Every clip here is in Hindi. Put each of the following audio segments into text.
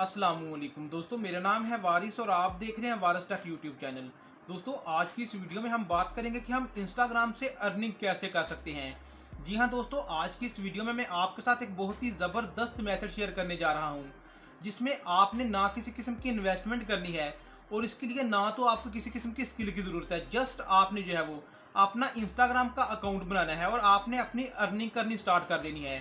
असलम दोस्तों मेरा नाम है वारिस और आप देख रहे हैं वारस टक यूट्यूब चैनल दोस्तों आज की इस वीडियो में हम बात करेंगे कि हम इंस्टाग्राम से अर्निंग कैसे कर सकते हैं जी हाँ दोस्तों आज की इस वीडियो में मैं आपके साथ एक बहुत ही ज़बरदस्त मेथड शेयर करने जा रहा हूँ जिसमें आपने ना किसी किस्म की इन्वेस्टमेंट करनी है और इसके लिए ना तो आपको किसी किस्म की स्किल की ज़रूरत है जस्ट आपने जो है वो अपना इंस्टाग्राम का अकाउंट बनाना है और आपने अपनी अर्निंग करनी स्टार्ट कर देनी है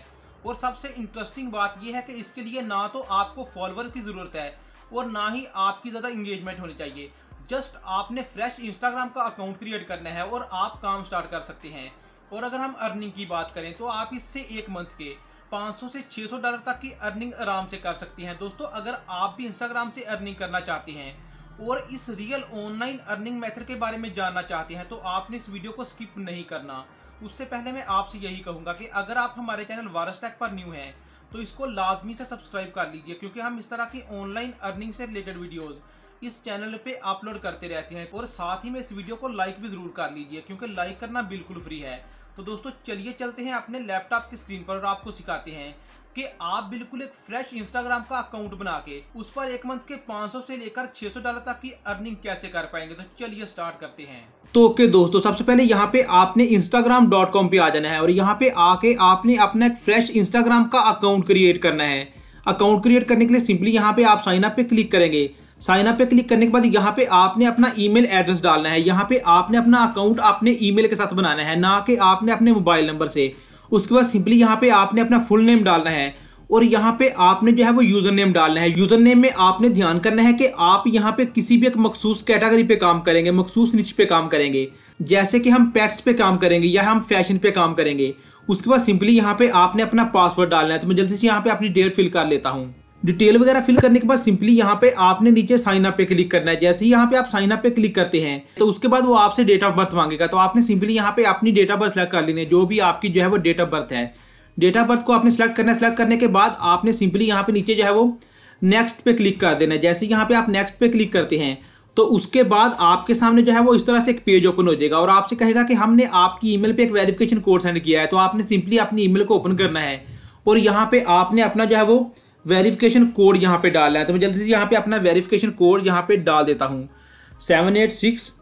और सबसे इंटरेस्टिंग बात यह है कि इसके लिए ना तो आपको फॉलोअर की ज़रूरत है और ना ही आपकी ज़्यादा इंगेजमेंट होनी चाहिए जस्ट आपने फ्रेश इंस्टाग्राम का अकाउंट क्रिएट करना है और आप काम स्टार्ट कर सकते हैं और अगर हम अर्निंग की बात करें तो आप इससे एक मंथ के 500 से 600 डॉलर तक की अर्निंग आराम से कर सकते हैं दोस्तों अगर आप भी इंस्टाग्राम से अर्निंग करना चाहते हैं और इस रियल ऑनलाइन अर्निंग मेथड के बारे में जानना चाहते हैं तो आपने इस वीडियो को स्किप नहीं करना उससे पहले मैं आपसे यही कहूँगा कि अगर आप हमारे चैनल वारस टैक पर न्यू हैं तो इसको लाजमी से सब्सक्राइब कर लीजिए क्योंकि हम इस तरह की ऑनलाइन अर्निंग से रिलेटेड वीडियोज़ इस चैनल पे अपलोड करते रहते हैं और साथ ही में इस वीडियो को लाइक भी ज़रूर कर लीजिए क्योंकि लाइक करना बिल्कुल फ्री है तो दोस्तों चलिए चलते हैं अपने लैपटॉप की स्क्रीन पर और आपको सिखाते हैं कि आप बिल्कुल एक फ्रेश इंस्टाग्राम का अकाउंट बना के उस पर एक मंथ के 500 से लेकर 600 डॉलर तक की अर्निंग कैसे कर पाएंगे तो चलिए स्टार्ट करते हैं तो ओके दोस्तों सबसे पहले यहाँ पे आपने इंस्टाग्राम डॉट कॉम पे आ जाना है और यहाँ पे आके आपने अपना एक फ्रेश इंस्टाग्राम का अकाउंट क्रिएट करना है अकाउंट क्रिएट करने के लिए सिंपली यहाँ पे आप साइन अप पे क्लिक करेंगे साइन अप पे क्लिक करने के बाद यहाँ पे आपने अपना ईमेल एड्रेस डालना है यहाँ पे आपने अपना अकाउंट अपने ईमेल के साथ बनाना है ना कि आपने अपने मोबाइल नंबर से उसके बाद सिंपली यहाँ पे आपने अपना फुल नेम डालना है और यहाँ पे आपने जो है वो यूज़र नेम डालना है यूज़र नेम में आपने ध्यान करना है कि आप यहाँ पे किसी भी एक मखसूस कैटेगरी पे काम करेंगे मखसूस नीचे पे काम करेंगे जैसे कि हम पैट्स पे काम करेंगे या हम फैशन पे काम करेंगे उसके बाद सिंपली यहाँ पे आपने अपना पासवर्ड डालना है तो मैं जल्दी से यहाँ पे अपनी डेट फिल कर लेता हूँ डिटेल वगैरह फिल करने के बाद सिंपली यहाँ पे आपने नीचे साइन अप पे क्लिक करना है जैसे ही यहाँ पे आप साइन अप पे क्लिक करते हैं तो उसके बाद वो आपसे डेट ऑफ बर्थ मांगेगा तो आपने सिंपली यहाँ पे अपनी डेट ऑफ बर्थ सेलेक्ट कर लेनी है जो भी आपकी जो है वो डेट ऑफ बर्थ है डेट ऑफ बर्थ को आपने सेलेक्ट करना है सेलेक्ट करने के बाद आपने सिंपली यहाँ पे नीचे जो है वो नेक्स्ट पे क्लिक कर देना है जैसे यहाँ पे आप नेक्स्ट पे क्लिक करते हैं तो उसके बाद आपके सामने जो है वो इस तरह से एक पेज ओपन हो जाएगा और आपसे कहेगा कि हमने आपकी ईमेल पे एक वेरिफिकेशन कोड सेंड किया है तो आपने सिंपली अपनी ईमेल को ओपन करना है और यहाँ पे आपने अपना जो है वो वेरिफिकेशन कोड यहाँ पे डालना है तो मैं जल्दी से यहाँ पे अपना वेरिफिकेशन कोड यहाँ पे डाल देता हूँ seven eight six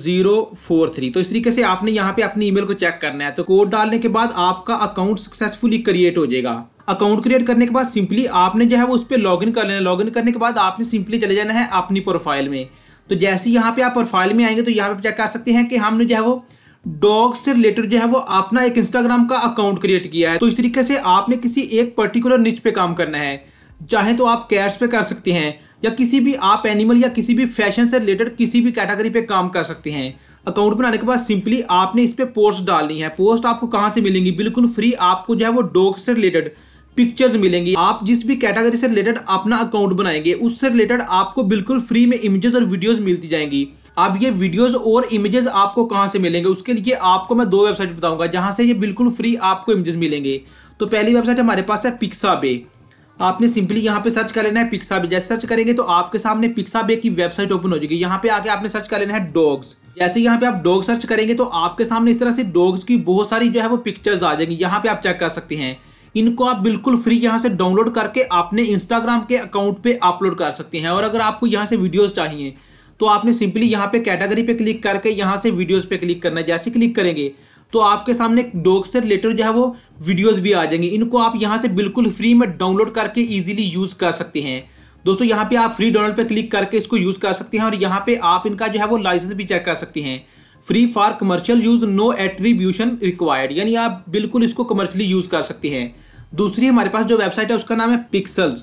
zero four three तो इस तरीके से आपने यहाँ पे अपनी ईमेल को चेक करना है तो कोड डालने के बाद आपका अकाउंट सक्सेसफुली क्रिएट हो जाएगा अकाउंट क्रिएट करने के बाद सिंपली आपने जो है वो उस पर लॉग इन कर लेना लॉग इन करने के बाद आपने सिंपली चले जाना है अपनी प्रोफाइल में तो जैसे यहाँ पे आप प्रोफाइल में आएंगे तो यहाँ पे चेक कर सकते हैं कि हमने जो है वो डॉग से रिलेटेड जो है वो अपना एक इंस्टाग्राम का अकाउंट क्रिएट किया है तो इस तरीके से आपने किसी एक पर्टिकुलर निच पे काम करना है चाहे तो आप कैट्स पे कर सकते हैं या किसी भी आप एनिमल या किसी भी फैशन से रिलेटेड किसी भी कैटेगरी पे काम कर सकते हैं अकाउंट बनाने के बाद सिंपली आपने इस पर पोस्ट डालनी है पोस्ट आपको कहाँ से मिलेंगी बिल्कुल फ्री आपको जो है वो डॉग से रिलेटेड पिक्चर्स मिलेंगी आप जिस भी कैटेगरी से रिलेटेड अपना अकाउंट बनाएंगे उससे रिलेटेड आपको बिल्कुल फ्री में इमेजेस और वीडियोज़ मिलती जाएंगी अब ये वीडियोस और इमेजेस आपको कहाँ से मिलेंगे उसके लिए आपको मैं दो वेबसाइट बताऊंगा जहाँ से ये बिल्कुल फ्री आपको इमेजेस मिलेंगे तो पहली वेबसाइट हमारे पास है पिक्सा बे आपने सिंपली यहाँ पे सर्च कर लेना है पिक्सा बे जैसे सर्च करेंगे तो आपके सामने पिक्सा बे की वेबसाइट ओपन हो जाएगी यहाँ पे आके आपने सर्च कर लेना है डॉग्स जैसे यहाँ पे आप डॉग सर्च करेंगे तो आपके सामने इस तरह से डॉग्स की बहुत सारी जो है वो पिक्चर्स आ जाएंगी यहाँ पे आप चेक कर सकते हैं इनको आप बिल्कुल फ्री यहाँ से डाउनलोड करके अपने इंस्टाग्राम के अकाउंट पे अपलोड कर सकते हैं और अगर आपको यहाँ से वीडियोस चाहिए तो आपने सिंपली यहाँ पे कैटेगरी पे क्लिक करके यहाँ से वीडियोस पे क्लिक करना है जैसे क्लिक करेंगे तो आपके सामने डॉग से रिलेटेड जो है वो वीडियोस भी आ जाएंगे इनको आप यहाँ से बिल्कुल फ्री में डाउनलोड करके इजीली यूज़ कर सकते हैं दोस्तों यहाँ पे आप फ्री डाउनलोड पे क्लिक करके इसको यूज़ कर सकते हैं और यहाँ पे आप इनका जो है वो लाइसेंस भी चेक कर सकते हैं free for commercial use no attribution required यानी आप बिल्कुल इसको कमर्शियली यूज़ कर सकते हैं दूसरी हमारे पास जो वेबसाइट है उसका नाम है पिक्सल्स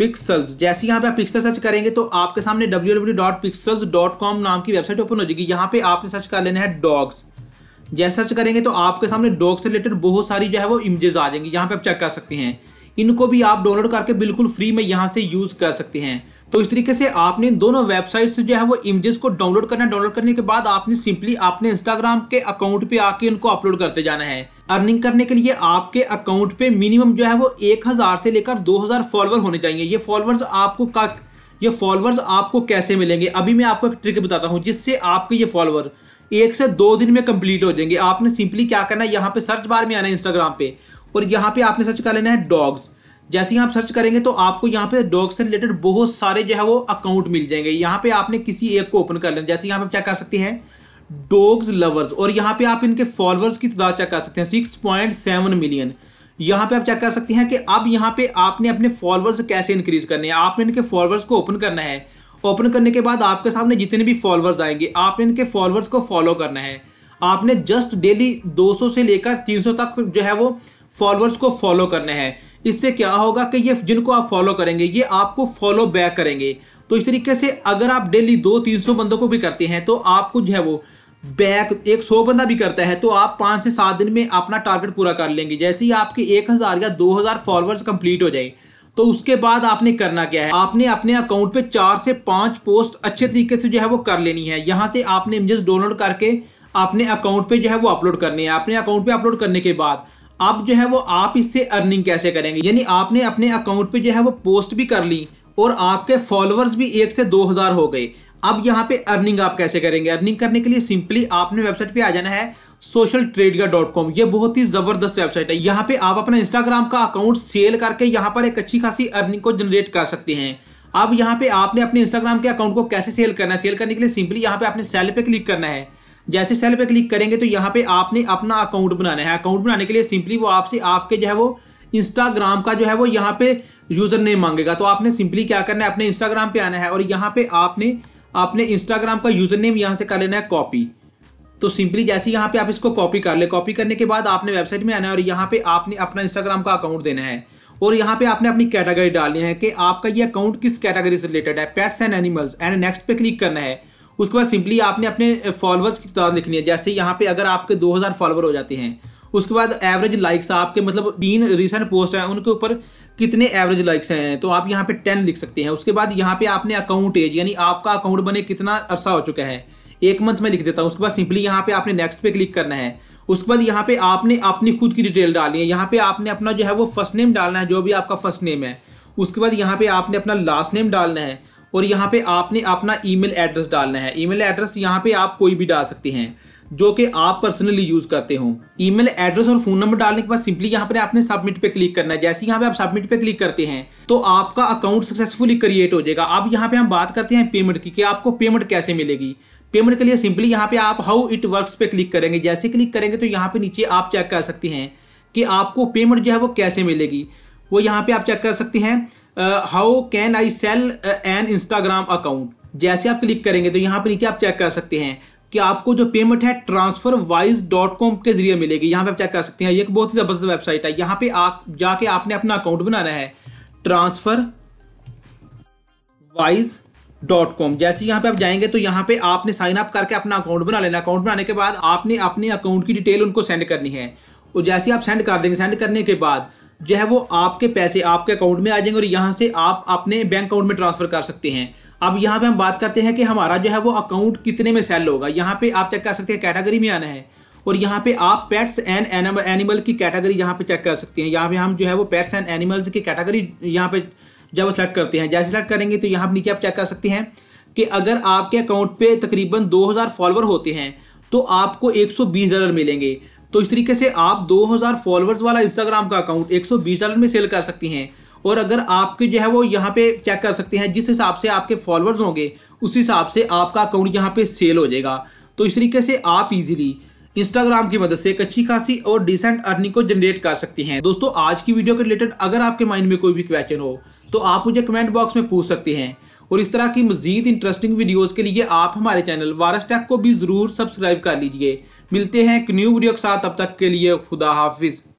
पिक्सल्स जैसे यहाँ पे आप पिक्सल सर्च करेंगे तो आपके सामने www.pixels.com नाम की वेबसाइट ओपन हो जाएगी यहाँ पे आपने सर्च कर लेना है डॉग्स जैसे सर्च करेंगे तो आपके सामने डॉग से रिलेटेड बहुत सारी जो है वो इमेजेस आ जाएंगी यहाँ पे आप चेक कर सकते हैं इनको भी आप डाउनलोड करके बिल्कुल फ्री में यहाँ से यूज़ कर सकते हैं तो इस तरीके से आपने दोनों वेबसाइट से जो है वो इमेजेस को डाउनलोड करना डाउनलोड करने के बाद आपने सिंपली आपने इंस्टाग्राम के अकाउंट पे आके उनको अपलोड करते जाना है अर्निंग करने के लिए आपके अकाउंट पे मिनिमम जो है वो एक हज़ार से लेकर दो हज़ार फॉलोअर होने चाहिए ये फॉलोअर्स आपको का ये फॉलोअर्स आपको कैसे मिलेंगे अभी मैं आपको एक ट्रिक बताता हूँ जिससे आपके ये फॉलोअर एक से दो दिन में कंप्लीट हो जाएंगे आपने सिंपली क्या करना है यहाँ पे सर्च बार में आना है इंस्टाग्राम पे और यहाँ पे आपने सर्च कर लेना है डॉग्स जैसे ही आप सर्च करेंगे तो आपको यहाँ पे डॉग से रिलेटेड बहुत सारे जो है वो अकाउंट मिल जाएंगे यहाँ पे आपने किसी एक को ओपन कर लेना जैसे यहाँ पे क्या कर सकते हैं डॉग्स लवर्स और यहाँ पे आप इनके फॉलोअर्स की तादाद चेक कर सकते हैं सिक्स पॉइंट सेवन मिलियन यहाँ पे आप चेक कर सकते हैं कि अब यहाँ पे आपने अपने फॉलोअर्स कैसे इंक्रीज करने हैं आपने इनके फॉलोअर्स को ओपन करना है ओपन करने के बाद आपके सामने जितने भी फॉलोअर्स आएंगे आपने इनके फॉलोअर्स को फॉलो करना है आपने जस्ट डेली सौ से लेकर सौ तक जो है वो फॉलोअर्स को फॉलो करना है इससे क्या होगा कि ये जिनको आप फॉलो करेंगे ये आपको फॉलो बैक करेंगे तो इस तरीके से अगर आप डेली दो तीन सौ बंदों को भी करते हैं तो आपको जो है वो बैक एक सौ बंदा भी करता है तो आप पाँच से सात दिन में अपना टारगेट पूरा कर लेंगे जैसे ही आपके एक हज़ार या दो हज़ार फॉलोअर्स कंप्लीट हो जाए तो उसके बाद आपने करना क्या है आपने अपने अकाउंट पे चार से पाँच पोस्ट अच्छे तरीके से जो है वो कर लेनी है यहाँ से आपने इमेजेस डाउनलोड करके अपने अकाउंट पे जो है वो अपलोड करनी है अपने अकाउंट पे अपलोड करने के बाद अब जो है वो आप इससे अर्निंग कैसे करेंगे यानी आपने अपने अकाउंट पे जो है वो पोस्ट भी कर ली और आपके फॉलोअर्स भी एक से दो हज़ार हो गए अब यहाँ पे अर्निंग आप कैसे करेंगे अर्निंग करने के लिए सिंपली आपने वेबसाइट पे आ जाना है सोशल ट्रेडिया डॉट कॉम ये बहुत ही ज़बरदस्त वेबसाइट है यहाँ पे आप अपना इंस्टाग्राम का अकाउंट सेल करके यहाँ पर एक अच्छी खासी अर्निंग को जनरेट कर सकते हैं अब यहाँ पे आपने अपने इंस्टाग्राम के अकाउंट को कैसे सेल करना है सेल करने के लिए सिंपली यहाँ पे आपने सेल पे क्लिक करना है जैसे सेल पे क्लिक करेंगे तो यहाँ पे आपने अपना अकाउंट बनाना है अकाउंट बनाने के लिए सिंपली वो आपसे आपके जो है वो इंस्टाग्राम का जो है वो यहाँ पे यूज़र नेम मांगेगा तो आपने सिंपली क्या करना है अपने इंस्टाग्राम पे आना है और यहाँ पे आपने अपने इंस्टाग्राम का यूज़र नेम यहाँ से कर लेना है कॉपी तो सिंपली जैसे यहाँ पे आप इसको कॉपी कर ले कॉपी करने के बाद आपने वेबसाइट में आना है और यहाँ पे आपने अपना इंस्टाग्राम का अकाउंट देना है और यहाँ पे आपने अपनी कैटेगरी डालनी है कि आपका ये अकाउंट किस कैटेगरी से रिलेटेड है pets and animals and next पे क्लिक करना है उसके बाद सिंपली आपने अपने फॉलोअर्स की तादाद लिखनी है जैसे यहाँ पे अगर आपके 2000 फॉलोअर हो जाते हैं उसके बाद एवरेज लाइक्स आपके मतलब तीन रिसेंट पोस्ट हैं उनके ऊपर कितने एवरेज लाइक्स हैं तो आप यहाँ पे टेन लिख सकते हैं उसके बाद यहाँ पे आपने अकाउंट एज यानी आपका अकाउंट बने कितना अरसा हो चुका है एक मंथ में लिख देता हूँ उसके बाद सिंपली यहाँ पे आपने नेक्स्ट पे क्लिक करना है उसके बाद यहाँ पे आपने अपनी खुद की डिटेल डालनी है यहाँ पे आपने अपना जो है वो फर्स्ट नेम डालना है जो भी आपका फर्स्ट नेम है उसके बाद यहाँ पे आपने अपना लास्ट नेम डालना है और यहाँ पे आपने अपना ईमेल एड्रेस डालना है ईमेल एड्रेस यहाँ पे आप कोई भी डाल सकते हैं जो कि आप पर्सनली यूज करते हो ईमेल एड्रेस और फोन नंबर डालने के बाद सिंपली यहाँ पर आपने सबमिट पे क्लिक करना है जैसे यहाँ पे आप सबमिट पे क्लिक करते हैं तो आपका अकाउंट सक्सेसफुली क्रिएट हो जाएगा अब यहाँ पे हम बात करते हैं पेमेंट की कि आपको पेमेंट कैसे मिलेगी पेमेंट के लिए सिंपली यहाँ पे आप हाउ इट वर्क पे क्लिक करेंगे जैसे क्लिक करेंगे तो यहाँ पे नीचे आप चेक कर सकते हैं कि आपको पेमेंट जो है वो कैसे मिलेगी वो यहाँ पे आप चेक कर सकते हैं how can I sell an Instagram account जैसे आप क्लिक करेंगे तो यहाँ पे नीचे आप चेक कर सकते हैं कि आपको जो पेमेंट है ट्रांसफर वाइज डॉट कॉम के जरिए मिलेगी यहाँ पे आप चेक कर सकते हैं ये एक बहुत ही ज़बरदस्त वेबसाइट है यहाँ पे आप जाके आपने अपना अकाउंट बनाना है ट्रांसफर वाइज डॉट कॉम जैसे यहाँ पे आप जाएंगे तो यहाँ पे आपने साइन अप करके अपना अकाउंट बना लेना अकाउंट बनाने के बाद आपने अपने अकाउंट की डिटेल उनको सेंड करनी है और जैसे आप सेंड कर देंगे सेंड करने के बाद जो है वो आपके पैसे आपके अकाउंट में आ जाएंगे और यहाँ से आप अपने बैंक अकाउंट में ट्रांसफ़र कर सकते हैं अब यहाँ पे हम बात करते हैं कि हमारा जो है वो अकाउंट कितने में सेल होगा यहाँ पे आप चेक कर सकते हैं कैटेगरी में आना है और यहाँ पे आप पेट्स एंड एनिमल की कैटेगरी यहाँ पे चेक कर सकते हैं यहाँ पे हम जो है वो पेट्स एंड एनिमल्स की कैटेगरी यहाँ पे जब सेलेक्ट करते हैं जैसे सेलेक्ट करेंगे तो यहाँ पर नीचे आप चेक कर सकते हैं कि अगर आपके अकाउंट पे तकरीबन 2000 फॉलोअर होते हैं तो आपको 120 डॉलर मिलेंगे तो इस तरीके से आप 2000 फॉलोअर्स वाला इंस्टाग्राम का अकाउंट 120 डॉलर में सेल कर सकती हैं और अगर आपके जो है वो यहाँ पे चेक कर सकते हैं जिस हिसाब से आपके फॉलोअर्स होंगे उस हिसाब से आपका अकाउंट यहाँ पे सेल हो जाएगा तो इस तरीके से आप इजीली इंस्टाग्राम की मदद से एक अच्छी खासी और डिसेंट अर्निंग को जनरेट कर सकती हैं दोस्तों आज की वीडियो के रिलेटेड अगर आपके माइंड में कोई भी क्वेश्चन हो तो आप मुझे कमेंट बॉक्स में पूछ सकते हैं और इस तरह की मजीद इंटरेस्टिंग वीडियोज़ के लिए आप हमारे चैनल वारस टैक को भी ज़रूर सब्सक्राइब कर लीजिए मिलते हैं एक न्यू वीडियो के साथ अब तक के लिए खुदा हाफिज़